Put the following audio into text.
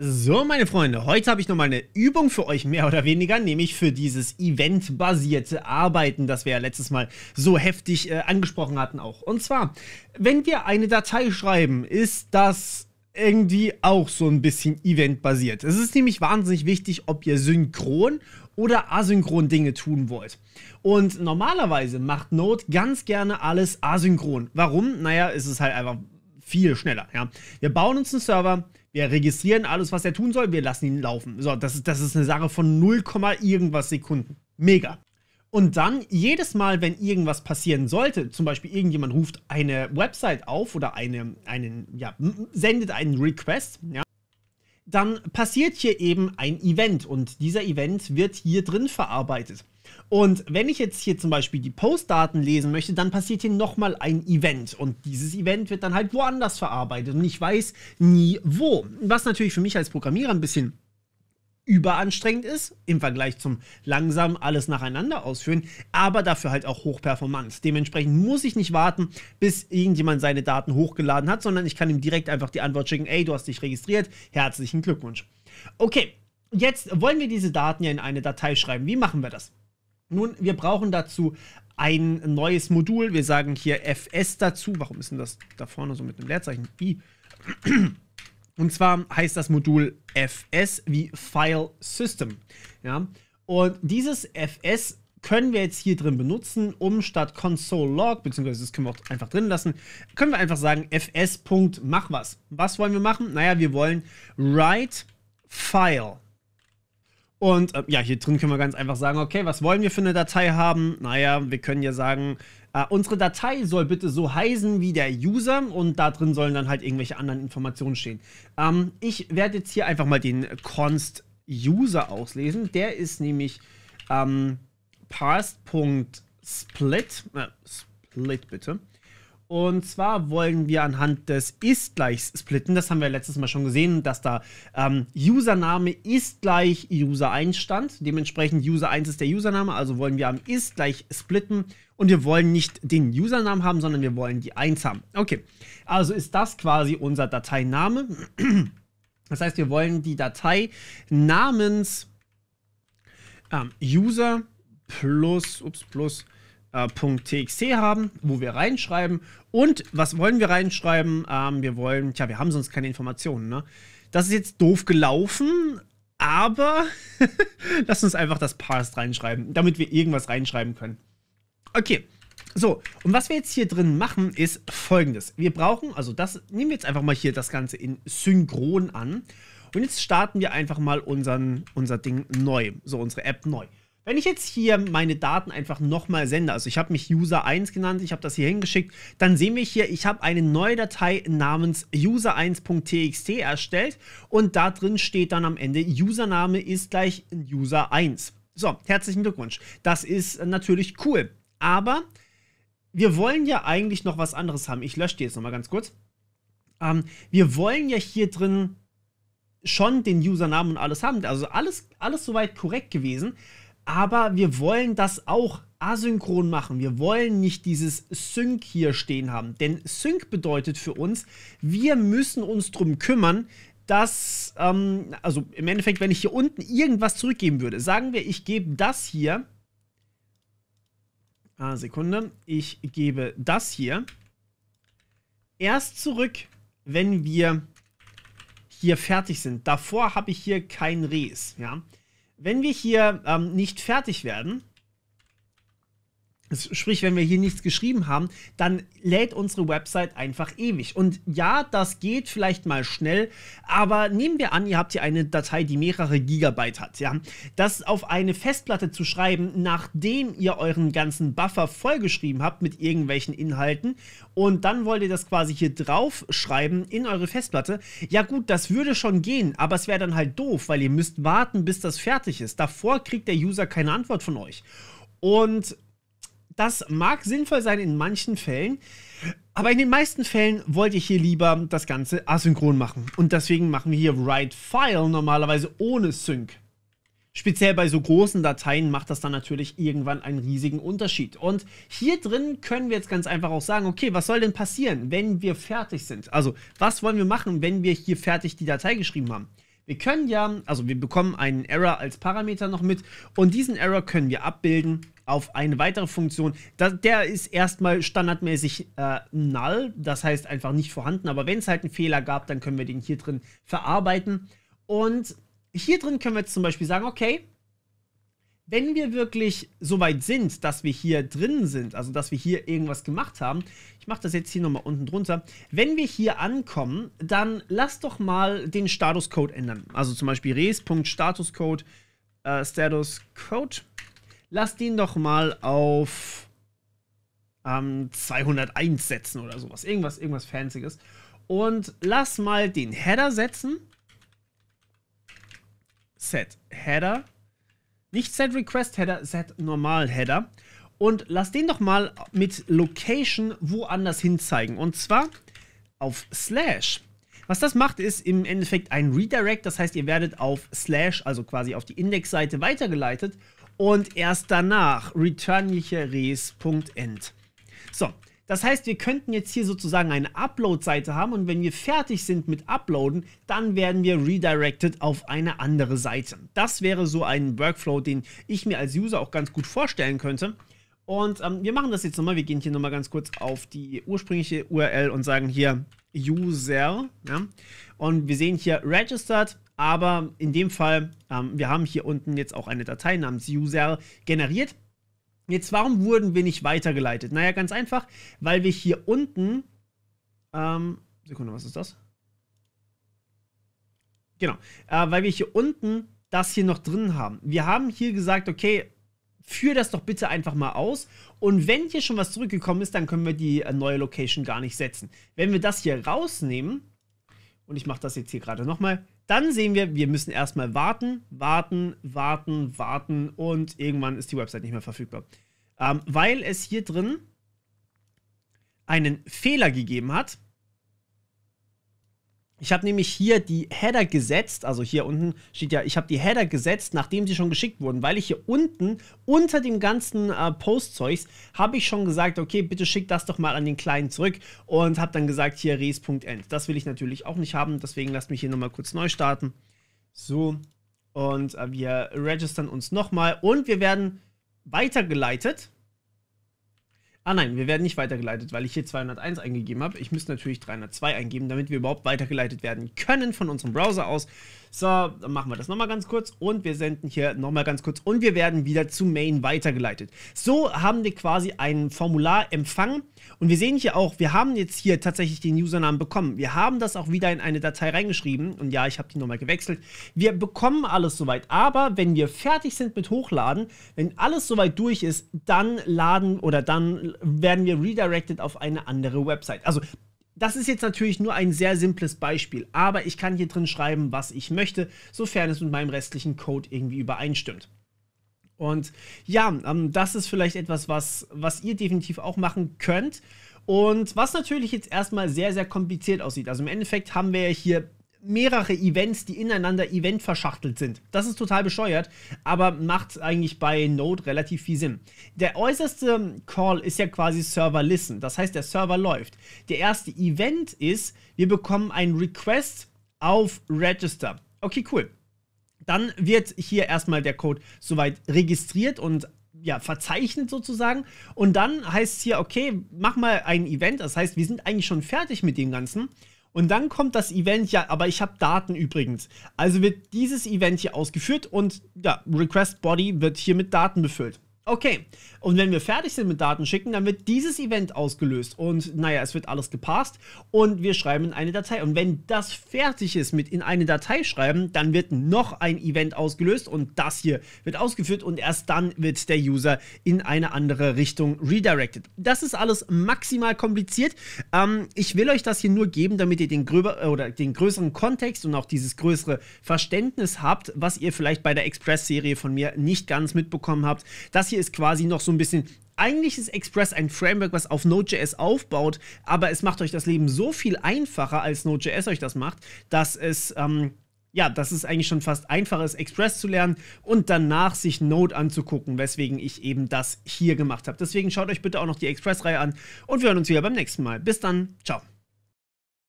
So, meine Freunde, heute habe ich nochmal eine Übung für euch, mehr oder weniger, nämlich für dieses eventbasierte Arbeiten, das wir ja letztes Mal so heftig äh, angesprochen hatten auch. Und zwar, wenn wir eine Datei schreiben, ist das irgendwie auch so ein bisschen eventbasiert. Es ist nämlich wahnsinnig wichtig, ob ihr synchron oder asynchron Dinge tun wollt. Und normalerweise macht Node ganz gerne alles asynchron. Warum? Naja, es ist halt einfach viel schneller. Ja? Wir bauen uns einen Server, wir registrieren alles, was er tun soll, wir lassen ihn laufen. So, das ist, das ist eine Sache von 0, irgendwas Sekunden. Mega. Und dann jedes Mal, wenn irgendwas passieren sollte, zum Beispiel irgendjemand ruft eine Website auf oder eine, einen, ja, sendet einen Request, ja, dann passiert hier eben ein Event und dieser Event wird hier drin verarbeitet. Und wenn ich jetzt hier zum Beispiel die Postdaten lesen möchte, dann passiert hier nochmal ein Event. Und dieses Event wird dann halt woanders verarbeitet. Und ich weiß nie wo. Was natürlich für mich als Programmierer ein bisschen überanstrengend ist im Vergleich zum langsam alles nacheinander ausführen, aber dafür halt auch hochperformant. Dementsprechend muss ich nicht warten, bis irgendjemand seine Daten hochgeladen hat, sondern ich kann ihm direkt einfach die Antwort schicken, ey, du hast dich registriert, herzlichen Glückwunsch. Okay, jetzt wollen wir diese Daten ja in eine Datei schreiben. Wie machen wir das? Nun, wir brauchen dazu ein neues Modul. Wir sagen hier fs dazu. Warum ist denn das da vorne so mit einem Leerzeichen? I. Und zwar heißt das Modul fs wie File System. Ja? Und dieses fs können wir jetzt hier drin benutzen, um statt console log, beziehungsweise das können wir auch einfach drin lassen, können wir einfach sagen fs. was. Was wollen wir machen? Naja, wir wollen write file. Und äh, ja, hier drin können wir ganz einfach sagen, okay, was wollen wir für eine Datei haben? Naja, wir können ja sagen, äh, unsere Datei soll bitte so heißen wie der User und da drin sollen dann halt irgendwelche anderen Informationen stehen. Ähm, ich werde jetzt hier einfach mal den const User auslesen. Der ist nämlich ähm, parsed.split, äh, split bitte, und zwar wollen wir anhand des ist gleich splitten. Das haben wir letztes Mal schon gesehen, dass da ähm, Username ist gleich User 1 stand. Dementsprechend User 1 ist der Username, also wollen wir am ist gleich splitten. Und wir wollen nicht den Usernamen haben, sondern wir wollen die 1 haben. Okay, also ist das quasi unser Dateiname. Das heißt, wir wollen die Datei namens ähm, User plus, ups, plus äh, .txt haben, wo wir reinschreiben. Und was wollen wir reinschreiben? Ähm, wir wollen, tja, wir haben sonst keine Informationen. Ne? Das ist jetzt doof gelaufen, aber lass uns einfach das Parsed reinschreiben, damit wir irgendwas reinschreiben können. Okay, so, und was wir jetzt hier drin machen, ist folgendes. Wir brauchen, also das, nehmen wir jetzt einfach mal hier das Ganze in Synchron an. Und jetzt starten wir einfach mal unseren, unser Ding neu, so unsere App neu. Wenn ich jetzt hier meine Daten einfach nochmal sende, also ich habe mich User 1 genannt, ich habe das hier hingeschickt, dann sehen wir hier, ich habe eine neue Datei namens user1.txt erstellt und da drin steht dann am Ende, Username ist gleich User 1. So, herzlichen Glückwunsch. Das ist natürlich cool, aber wir wollen ja eigentlich noch was anderes haben. Ich lösche die jetzt nochmal ganz kurz. Ähm, wir wollen ja hier drin schon den Usernamen und alles haben. Also alles, alles soweit korrekt gewesen aber wir wollen das auch asynchron machen. Wir wollen nicht dieses Sync hier stehen haben, denn Sync bedeutet für uns, wir müssen uns drum kümmern, dass, ähm, also im Endeffekt, wenn ich hier unten irgendwas zurückgeben würde, sagen wir, ich gebe das hier, ah, Sekunde, ich gebe das hier erst zurück, wenn wir hier fertig sind. Davor habe ich hier kein Res, ja wenn wir hier ähm, nicht fertig werden, Sprich, wenn wir hier nichts geschrieben haben, dann lädt unsere Website einfach ewig. Und ja, das geht vielleicht mal schnell, aber nehmen wir an, ihr habt hier eine Datei, die mehrere Gigabyte hat. Ja? Das auf eine Festplatte zu schreiben, nachdem ihr euren ganzen Buffer vollgeschrieben habt mit irgendwelchen Inhalten und dann wollt ihr das quasi hier drauf schreiben in eure Festplatte, ja gut, das würde schon gehen, aber es wäre dann halt doof, weil ihr müsst warten, bis das fertig ist. Davor kriegt der User keine Antwort von euch. Und das mag sinnvoll sein in manchen Fällen, aber in den meisten Fällen wollte ich hier lieber das Ganze asynchron machen. Und deswegen machen wir hier Write File normalerweise ohne Sync. Speziell bei so großen Dateien macht das dann natürlich irgendwann einen riesigen Unterschied. Und hier drin können wir jetzt ganz einfach auch sagen, okay, was soll denn passieren, wenn wir fertig sind? Also, was wollen wir machen, wenn wir hier fertig die Datei geschrieben haben? Wir können ja, also wir bekommen einen Error als Parameter noch mit und diesen Error können wir abbilden auf eine weitere Funktion. Das, der ist erstmal standardmäßig äh, null, das heißt einfach nicht vorhanden, aber wenn es halt einen Fehler gab, dann können wir den hier drin verarbeiten. Und hier drin können wir jetzt zum Beispiel sagen, okay, wenn wir wirklich so weit sind, dass wir hier drin sind, also dass wir hier irgendwas gemacht haben, ich mache das jetzt hier nochmal unten drunter, wenn wir hier ankommen, dann lass doch mal den Statuscode ändern. Also zum Beispiel res.statuscode, äh, Statuscode, lass den doch mal auf ähm, 201 setzen oder sowas. Irgendwas, irgendwas Fancyes. Und lass mal den Header setzen. Set Header nicht Set Request Header, Set Normal Header. Und lass den doch mal mit Location woanders hinzeigen. Und zwar auf Slash. Was das macht, ist im Endeffekt ein Redirect. Das heißt, ihr werdet auf Slash, also quasi auf die Indexseite weitergeleitet. Und erst danach returnliche res.end. So, das heißt, wir könnten jetzt hier sozusagen eine Upload-Seite haben und wenn wir fertig sind mit Uploaden, dann werden wir redirected auf eine andere Seite. Das wäre so ein Workflow, den ich mir als User auch ganz gut vorstellen könnte. Und ähm, wir machen das jetzt nochmal. Wir gehen hier nochmal ganz kurz auf die ursprüngliche URL und sagen hier User. Ja? Und wir sehen hier registered, aber in dem Fall, ähm, wir haben hier unten jetzt auch eine Datei namens User generiert. Jetzt, warum wurden wir nicht weitergeleitet? Naja, ganz einfach, weil wir hier unten. Ähm, Sekunde, was ist das? Genau, äh, weil wir hier unten das hier noch drin haben. Wir haben hier gesagt, okay, führ das doch bitte einfach mal aus. Und wenn hier schon was zurückgekommen ist, dann können wir die äh, neue Location gar nicht setzen. Wenn wir das hier rausnehmen, und ich mache das jetzt hier gerade nochmal, dann sehen wir, wir müssen erstmal warten, warten, warten, warten und irgendwann ist die Website nicht mehr verfügbar. Ähm, weil es hier drin einen Fehler gegeben hat. Ich habe nämlich hier die Header gesetzt, also hier unten steht ja, ich habe die Header gesetzt, nachdem sie schon geschickt wurden, weil ich hier unten unter dem ganzen äh, Postzeugs habe ich schon gesagt, okay, bitte schick das doch mal an den Kleinen zurück und habe dann gesagt, hier res.end. Das will ich natürlich auch nicht haben, deswegen lasst mich hier nochmal kurz neu starten. So, und äh, wir registern uns nochmal und wir werden weitergeleitet Ah nein, wir werden nicht weitergeleitet, weil ich hier 201 eingegeben habe. Ich müsste natürlich 302 eingeben, damit wir überhaupt weitergeleitet werden können von unserem Browser aus. So, dann machen wir das nochmal ganz kurz und wir senden hier nochmal ganz kurz und wir werden wieder zu Main weitergeleitet. So haben wir quasi ein Formular empfangen und wir sehen hier auch, wir haben jetzt hier tatsächlich den Usernamen bekommen. Wir haben das auch wieder in eine Datei reingeschrieben und ja, ich habe die nochmal gewechselt. Wir bekommen alles soweit, aber wenn wir fertig sind mit Hochladen, wenn alles soweit durch ist, dann laden oder dann werden wir redirected auf eine andere Website. Also das ist jetzt natürlich nur ein sehr simples Beispiel, aber ich kann hier drin schreiben, was ich möchte, sofern es mit meinem restlichen Code irgendwie übereinstimmt. Und ja, ähm, das ist vielleicht etwas, was, was ihr definitiv auch machen könnt. Und was natürlich jetzt erstmal sehr, sehr kompliziert aussieht. Also im Endeffekt haben wir ja hier mehrere Events, die ineinander event verschachtelt sind. Das ist total bescheuert, aber macht eigentlich bei Node relativ viel Sinn. Der äußerste Call ist ja quasi Server Listen. Das heißt, der Server läuft. Der erste Event ist, wir bekommen einen Request auf Register. Okay, cool. Dann wird hier erstmal der Code soweit registriert und ja, verzeichnet sozusagen. Und dann heißt es hier, okay, mach mal ein Event. Das heißt, wir sind eigentlich schon fertig mit dem Ganzen. Und dann kommt das Event, ja, aber ich habe Daten übrigens. Also wird dieses Event hier ausgeführt und ja, Request Body wird hier mit Daten befüllt. Okay, und wenn wir fertig sind mit Daten schicken, dann wird dieses Event ausgelöst und naja, es wird alles gepasst und wir schreiben in eine Datei. Und wenn das fertig ist mit in eine Datei schreiben, dann wird noch ein Event ausgelöst und das hier wird ausgeführt und erst dann wird der User in eine andere Richtung redirected. Das ist alles maximal kompliziert. Ähm, ich will euch das hier nur geben, damit ihr den, gröber, äh, oder den größeren Kontext und auch dieses größere Verständnis habt, was ihr vielleicht bei der Express-Serie von mir nicht ganz mitbekommen habt. Das hier ist quasi noch so ein bisschen eigentlich ist Express ein Framework, was auf Node.js aufbaut, aber es macht euch das Leben so viel einfacher, als Node.js euch das macht, dass es, ähm, ja, dass es eigentlich schon fast einfacher ist, Express zu lernen und danach sich Node anzugucken, weswegen ich eben das hier gemacht habe. Deswegen schaut euch bitte auch noch die Express-Reihe an und wir hören uns wieder beim nächsten Mal. Bis dann, ciao.